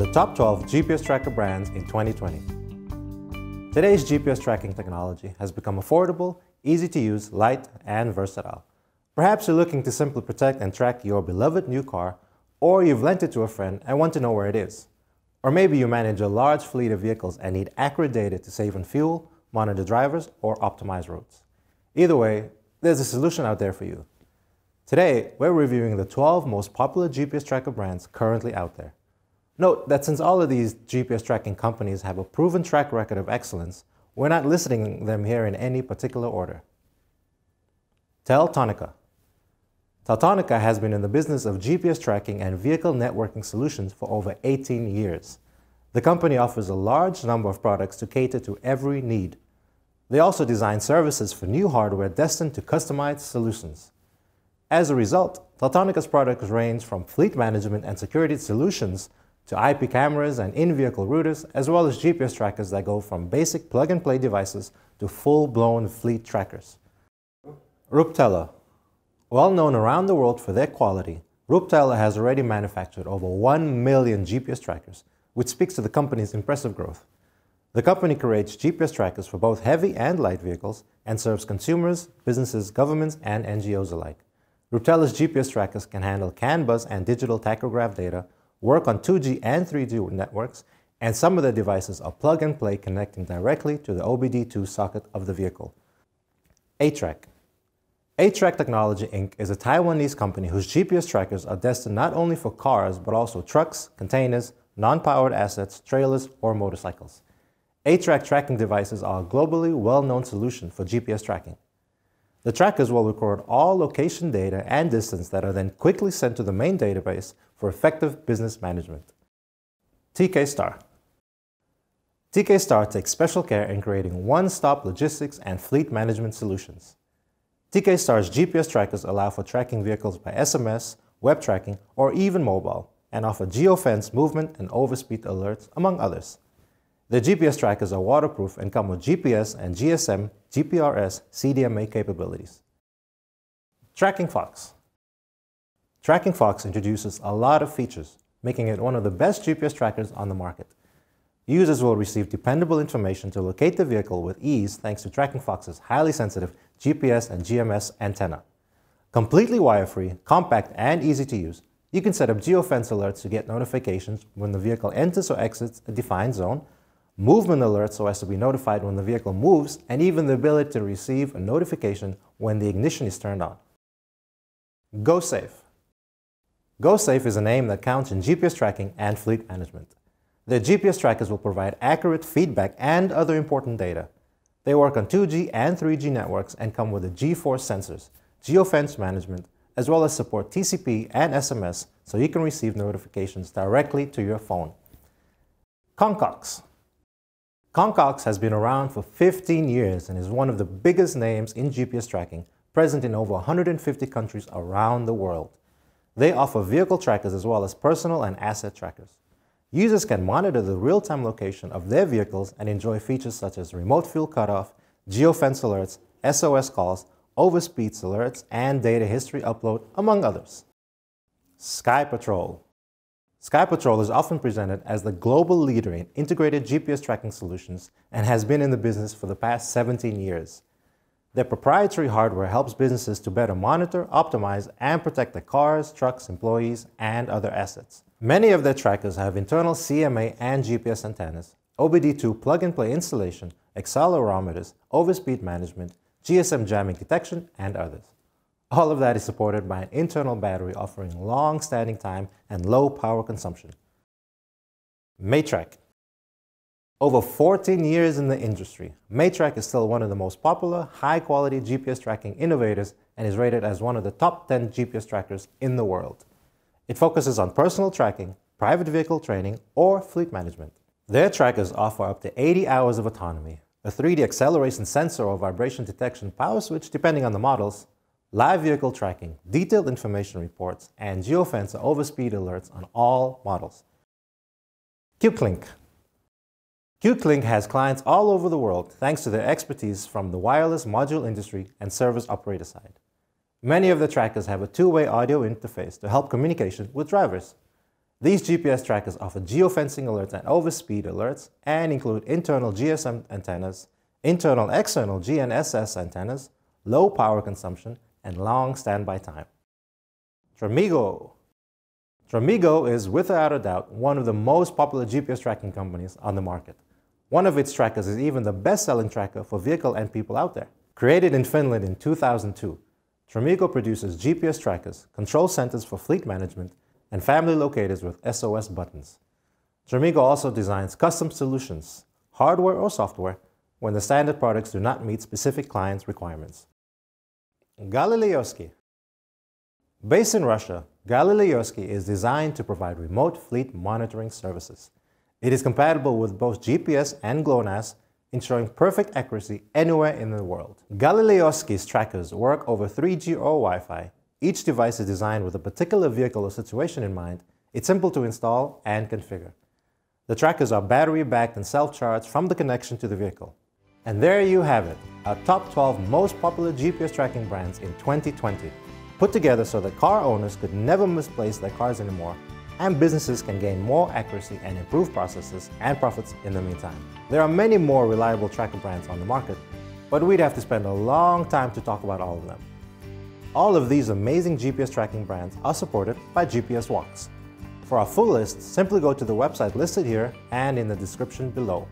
the top 12 GPS tracker brands in 2020. Today's GPS tracking technology has become affordable, easy to use, light, and versatile. Perhaps you're looking to simply protect and track your beloved new car, or you've lent it to a friend and want to know where it is. Or maybe you manage a large fleet of vehicles and need accurate data to save on fuel, monitor drivers, or optimize routes. Either way, there's a solution out there for you. Today, we're reviewing the 12 most popular GPS tracker brands currently out there. Note that since all of these GPS tracking companies have a proven track record of excellence, we're not listing them here in any particular order. Teltonica. Teltonica has been in the business of GPS tracking and vehicle networking solutions for over 18 years. The company offers a large number of products to cater to every need. They also design services for new hardware destined to customized solutions. As a result, Teltonica's products range from fleet management and security solutions to IP cameras and in-vehicle routers, as well as GPS trackers that go from basic plug-and-play devices to full-blown fleet trackers. Ruptela. Well known around the world for their quality, Ruptela has already manufactured over 1 million GPS trackers, which speaks to the company's impressive growth. The company creates GPS trackers for both heavy and light vehicles and serves consumers, businesses, governments, and NGOs alike. Ruptela's GPS trackers can handle CAN bus and digital tachograph data work on 2G and 3G networks, and some of the devices are plug and play connecting directly to the OBD2 socket of the vehicle. A-Track A-Track Technology Inc. is a Taiwanese company whose GPS trackers are destined not only for cars but also trucks, containers, non-powered assets, trailers, or motorcycles. A-Track tracking devices are a globally well-known solution for GPS tracking. The trackers will record all location data and distance that are then quickly sent to the main database for effective business management. TK Star. TK Star takes special care in creating one-stop logistics and fleet management solutions. TK Star's GPS trackers allow for tracking vehicles by SMS, web tracking, or even mobile, and offer geofence, movement, and overspeed alerts, among others. The GPS trackers are waterproof and come with GPS and GSM, GPRS, CDMA capabilities. Tracking Fox. Tracking Fox introduces a lot of features, making it one of the best GPS trackers on the market. Users will receive dependable information to locate the vehicle with ease thanks to Tracking Fox's highly sensitive GPS and GMS antenna. Completely wire-free, compact, and easy to use, you can set up geofence alerts to get notifications when the vehicle enters or exits a defined zone, movement alerts so as to be notified when the vehicle moves, and even the ability to receive a notification when the ignition is turned on. Go safe. GoSafe is a name that counts in GPS tracking and fleet management. Their GPS trackers will provide accurate feedback and other important data. They work on 2G and 3G networks and come with the G-Force sensors, geofence management, as well as support TCP and SMS so you can receive notifications directly to your phone. Concox Concox has been around for 15 years and is one of the biggest names in GPS tracking, present in over 150 countries around the world. They offer vehicle trackers as well as personal and asset trackers. Users can monitor the real-time location of their vehicles and enjoy features such as remote fuel cutoff, geofence alerts, SOS calls, overspeed alerts, and data history upload, among others. Sky Patrol Sky Patrol is often presented as the global leader in integrated GPS tracking solutions and has been in the business for the past 17 years. Their proprietary hardware helps businesses to better monitor, optimize, and protect their cars, trucks, employees, and other assets. Many of their trackers have internal CMA and GPS antennas, OBD2 plug-and-play installation, accelerometers, overspeed management, GSM jamming detection, and others. All of that is supported by an internal battery offering long standing time and low power consumption. Matrek over 14 years in the industry, Maytrack is still one of the most popular, high-quality GPS tracking innovators and is rated as one of the top 10 GPS trackers in the world. It focuses on personal tracking, private vehicle training, or fleet management. Their trackers offer up to 80 hours of autonomy, a 3D acceleration sensor or vibration detection power switch depending on the models, live vehicle tracking, detailed information reports, and geofence overspeed alerts on all models. QClink, QClink has clients all over the world thanks to their expertise from the wireless module industry and service operator side. Many of the trackers have a two-way audio interface to help communication with drivers. These GPS trackers offer geofencing alerts and overspeed alerts and include internal GSM antennas, internal external GNSS antennas, low power consumption, and long standby time. Tramigo Tramigo is without a doubt one of the most popular GPS tracking companies on the market. One of its trackers is even the best-selling tracker for vehicle and people out there. Created in Finland in 2002, Tramigo produces GPS trackers, control centers for fleet management, and family locators with SOS buttons. Tramigo also designs custom solutions, hardware or software, when the standard products do not meet specific clients' requirements. Galileoski Based in Russia, Galileoski is designed to provide remote fleet monitoring services. It is compatible with both GPS and GLONASS, ensuring perfect accuracy anywhere in the world. Galileoski's trackers work over 3G or Wi-Fi. Each device is designed with a particular vehicle or situation in mind. It's simple to install and configure. The trackers are battery-backed and self-charged from the connection to the vehicle. And there you have it, our top 12 most popular GPS tracking brands in 2020, put together so that car owners could never misplace their cars anymore and businesses can gain more accuracy and improve processes and profits in the meantime. There are many more reliable tracker brands on the market, but we'd have to spend a long time to talk about all of them. All of these amazing GPS tracking brands are supported by GPS Walks. For our full list, simply go to the website listed here and in the description below.